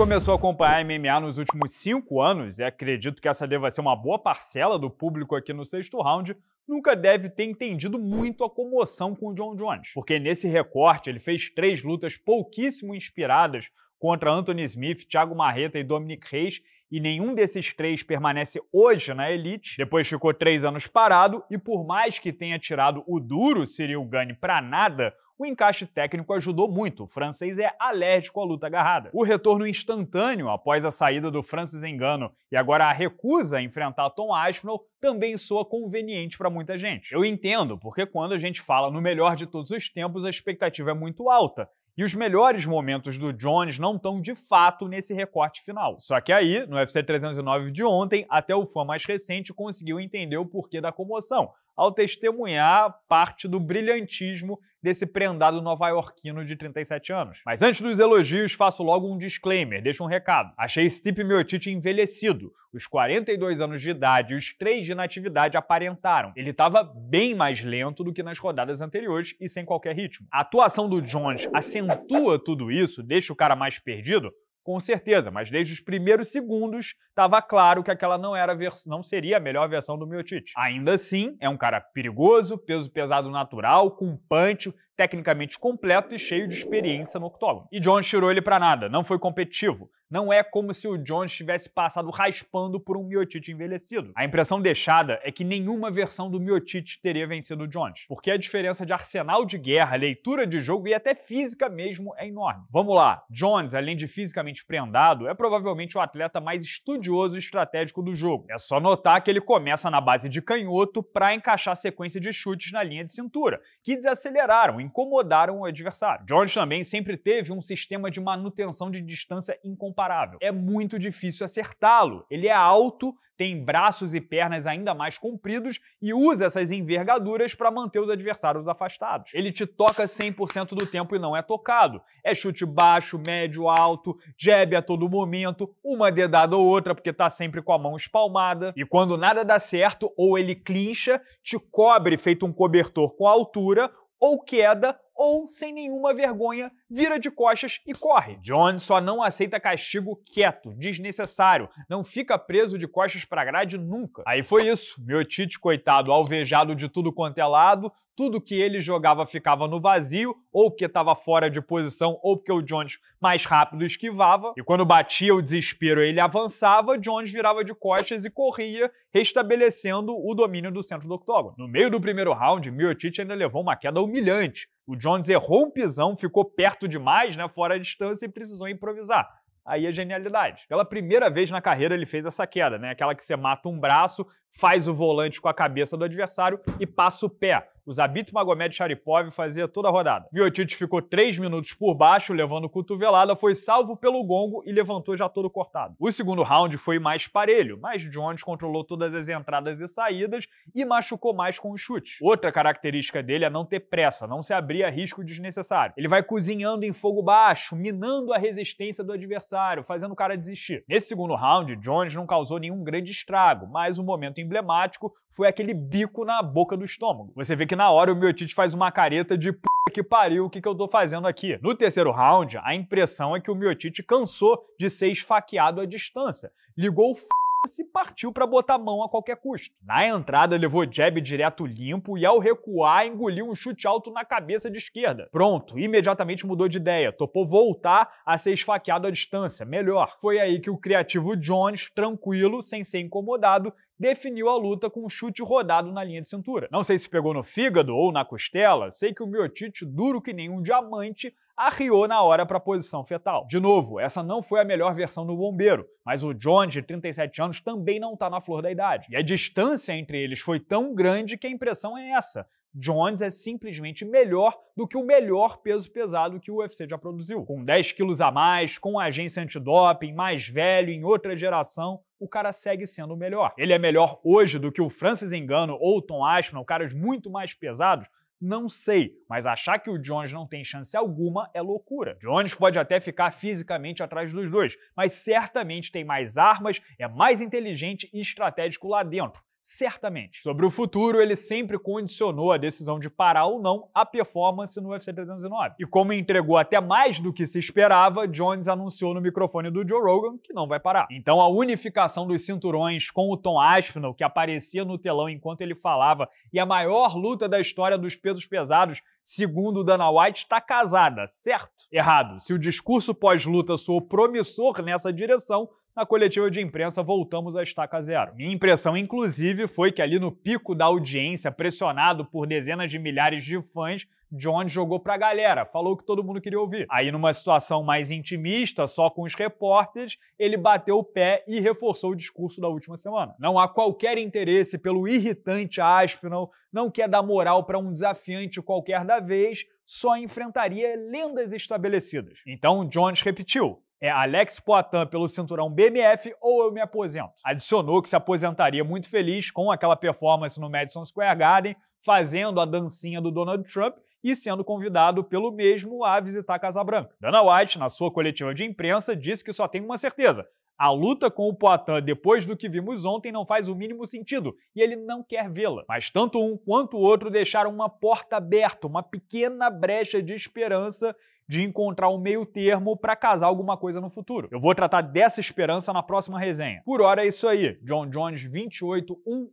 começou a acompanhar MMA nos últimos cinco anos, e acredito que essa deva ser uma boa parcela do público aqui no sexto round, nunca deve ter entendido muito a comoção com o John Jones. Porque nesse recorte ele fez três lutas pouquíssimo inspiradas contra Anthony Smith, Thiago Marreta e Dominic Reis, e nenhum desses três permanece hoje na elite. Depois ficou três anos parado, e por mais que tenha tirado o duro Cyril Gane para nada, o encaixe técnico ajudou muito. O francês é alérgico à luta agarrada. O retorno instantâneo após a saída do Francis Engano e agora a recusa a enfrentar Tom Aspinall também soa conveniente para muita gente. Eu entendo, porque quando a gente fala no melhor de todos os tempos, a expectativa é muito alta. E os melhores momentos do Jones não estão de fato nesse recorte final. Só que aí, no UFC 309 de ontem, até o fã mais recente conseguiu entender o porquê da comoção ao testemunhar parte do brilhantismo desse prendado nova-iorquino de 37 anos. Mas antes dos elogios, faço logo um disclaimer, deixo um recado. Achei Stipe Miotite envelhecido. Os 42 anos de idade e os 3 de natividade aparentaram. Ele estava bem mais lento do que nas rodadas anteriores e sem qualquer ritmo. A atuação do Jones acentua tudo isso, deixa o cara mais perdido, com certeza, mas desde os primeiros segundos estava claro que aquela não era não seria a melhor versão do Miotic. Ainda assim, é um cara perigoso, peso pesado natural, com punch, tecnicamente completo e cheio de experiência no octógono. E Jones tirou ele para nada, não foi competitivo. Não é como se o Jones tivesse passado raspando por um Miotite envelhecido. A impressão deixada é que nenhuma versão do Miotite teria vencido o Jones, porque a diferença de arsenal de guerra, leitura de jogo e até física mesmo é enorme. Vamos lá, Jones, além de fisicamente prendado, é provavelmente o atleta mais estudioso e estratégico do jogo. É só notar que ele começa na base de canhoto para encaixar a sequência de chutes na linha de cintura, que desaceleraram, incomodaram o adversário. George também sempre teve um sistema de manutenção de distância incomparável. É muito difícil acertá-lo. Ele é alto, tem braços e pernas ainda mais compridos e usa essas envergaduras para manter os adversários afastados. Ele te toca 100% do tempo e não é tocado. É chute baixo, médio, alto, jab a todo momento, uma dedada ou outra porque tá sempre com a mão espalmada. E quando nada dá certo, ou ele clincha, te cobre feito um cobertor com altura, ou queda ou, sem nenhuma vergonha, vira de costas e corre. Jones só não aceita castigo quieto, desnecessário, não fica preso de costas para grade nunca. Aí foi isso. Meu Tite, coitado, alvejado de tudo quanto é lado, tudo que ele jogava ficava no vazio, ou porque estava fora de posição, ou porque o Jones mais rápido esquivava. E quando batia o desespero ele avançava, Jones virava de costas e corria, restabelecendo o domínio do centro do octógono. No meio do primeiro round, Miocic ainda levou uma queda humilhante. O Jones errou um pisão, ficou perto demais, né, fora a distância, e precisou improvisar aí a genialidade. Pela primeira vez na carreira ele fez essa queda, né? Aquela que você mata um braço, faz o volante com a cabeça do adversário e passa o pé o Zabit Magomed Sharipov fazia toda a rodada. Miocic ficou 3 minutos por baixo, levando cotovelada, foi salvo pelo gongo e levantou já todo cortado. O segundo round foi mais parelho, mas Jones controlou todas as entradas e saídas e machucou mais com o chute. Outra característica dele é não ter pressa, não se abrir a risco desnecessário. Ele vai cozinhando em fogo baixo, minando a resistência do adversário, fazendo o cara desistir. Nesse segundo round, Jones não causou nenhum grande estrago, mas um momento emblemático foi aquele bico na boca do estômago. Você vê que na hora o Miotite faz uma careta de p que pariu, o que, que eu tô fazendo aqui? No terceiro round, a impressão é que o Miotite cansou de ser esfaqueado à distância. Ligou o f se partiu para botar mão a qualquer custo. Na entrada, levou jab direto limpo e, ao recuar, engoliu um chute alto na cabeça de esquerda. Pronto, imediatamente mudou de ideia, topou voltar a ser esfaqueado à distância. Melhor. Foi aí que o criativo Jones, tranquilo, sem ser incomodado, definiu a luta com um chute rodado na linha de cintura. Não sei se pegou no fígado ou na costela, sei que o miotite, duro que nem um diamante, arriou na hora para a posição fetal. De novo, essa não foi a melhor versão do bombeiro, mas o John, de 37 anos, também não está na flor da idade. E a distância entre eles foi tão grande que a impressão é essa, Jones é simplesmente melhor do que o melhor peso pesado que o UFC já produziu. Com 10 quilos a mais, com agência antidoping, mais velho, em outra geração, o cara segue sendo o melhor. Ele é melhor hoje do que o Francis Engano ou o Tom Aspinall, caras muito mais pesados? Não sei, mas achar que o Jones não tem chance alguma é loucura. Jones pode até ficar fisicamente atrás dos dois, mas certamente tem mais armas, é mais inteligente e estratégico lá dentro certamente. Sobre o futuro, ele sempre condicionou a decisão de parar ou não a performance no UFC 309. E como entregou até mais do que se esperava, Jones anunciou no microfone do Joe Rogan que não vai parar. Então a unificação dos cinturões com o Tom Aspinall, que aparecia no telão enquanto ele falava, e a maior luta da história dos pesos pesados, segundo Dana White, está casada, certo? Errado. Se o discurso pós-luta soou promissor nessa direção, na coletiva de imprensa voltamos à estaca zero. Minha impressão, inclusive, foi que ali no pico da audiência, pressionado por dezenas de milhares de fãs, John jogou pra galera, falou o que todo mundo queria ouvir. Aí, numa situação mais intimista, só com os repórteres, ele bateu o pé e reforçou o discurso da última semana. Não há qualquer interesse pelo irritante Aspinall, não quer dar moral para um desafiante qualquer da vez, só enfrentaria lendas estabelecidas. Então, Jones repetiu: é Alex Poitin pelo cinturão BMF ou eu me aposento. Adicionou que se aposentaria muito feliz com aquela performance no Madison Square Garden, fazendo a dancinha do Donald Trump e sendo convidado pelo mesmo a visitar a Casa Branca. Dana White, na sua coletiva de imprensa, disse que só tem uma certeza: a luta com o Poitin depois do que vimos ontem não faz o mínimo sentido e ele não quer vê-la. Mas tanto um quanto o outro deixaram uma porta aberta, uma pequena brecha de esperança de encontrar um meio termo para casar alguma coisa no futuro. Eu vou tratar dessa esperança na próxima resenha. Por hora é isso aí. John Jones 28-1-1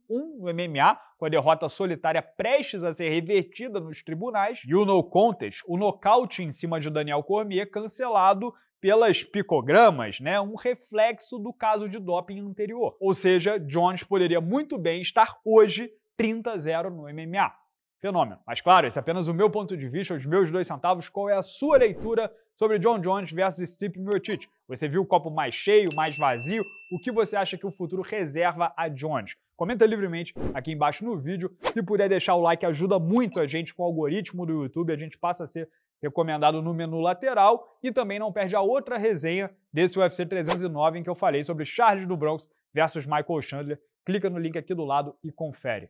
no MMA, com a derrota solitária prestes a ser revertida nos tribunais. E o No Contest, o nocaute em cima de Daniel Cormier, cancelado pelas picogramas, né, um reflexo do caso de doping anterior. Ou seja, Jones poderia muito bem estar hoje 30-0 no MMA. Fenômeno. Mas claro, esse é apenas o meu ponto de vista, os meus dois centavos. Qual é a sua leitura sobre John Jones versus Steve Miocic? Você viu o copo mais cheio, mais vazio? O que você acha que o futuro reserva a Jones? Comenta livremente aqui embaixo no vídeo. Se puder deixar o like, ajuda muito a gente com o algoritmo do YouTube. A gente passa a ser recomendado no menu lateral e também não perde a outra resenha desse UFC 309 em que eu falei sobre Charles do Bronx versus Michael Chandler. Clica no link aqui do lado e confere.